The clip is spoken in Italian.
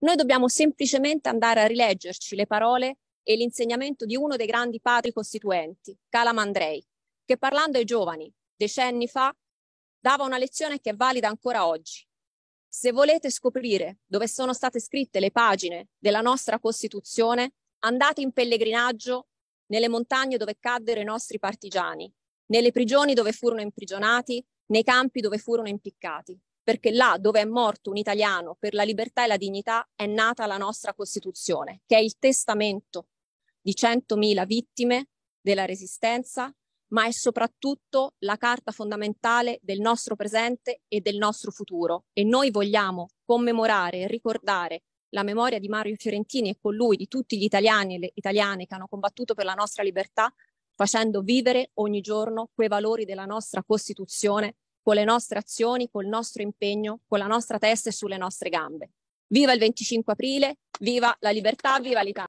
Noi dobbiamo semplicemente andare a rileggerci le parole e l'insegnamento di uno dei grandi padri costituenti, Calamandrei, che parlando ai giovani decenni fa dava una lezione che è valida ancora oggi. Se volete scoprire dove sono state scritte le pagine della nostra Costituzione, andate in pellegrinaggio nelle montagne dove caddero i nostri partigiani, nelle prigioni dove furono imprigionati, nei campi dove furono impiccati perché là dove è morto un italiano per la libertà e la dignità è nata la nostra Costituzione, che è il testamento di 100.000 vittime della resistenza, ma è soprattutto la carta fondamentale del nostro presente e del nostro futuro. E noi vogliamo commemorare e ricordare la memoria di Mario Fiorentini e con lui di tutti gli italiani e le italiane che hanno combattuto per la nostra libertà, facendo vivere ogni giorno quei valori della nostra Costituzione con le nostre azioni, col nostro impegno, con la nostra testa e sulle nostre gambe. Viva il 25 aprile, viva la libertà, viva l'Italia.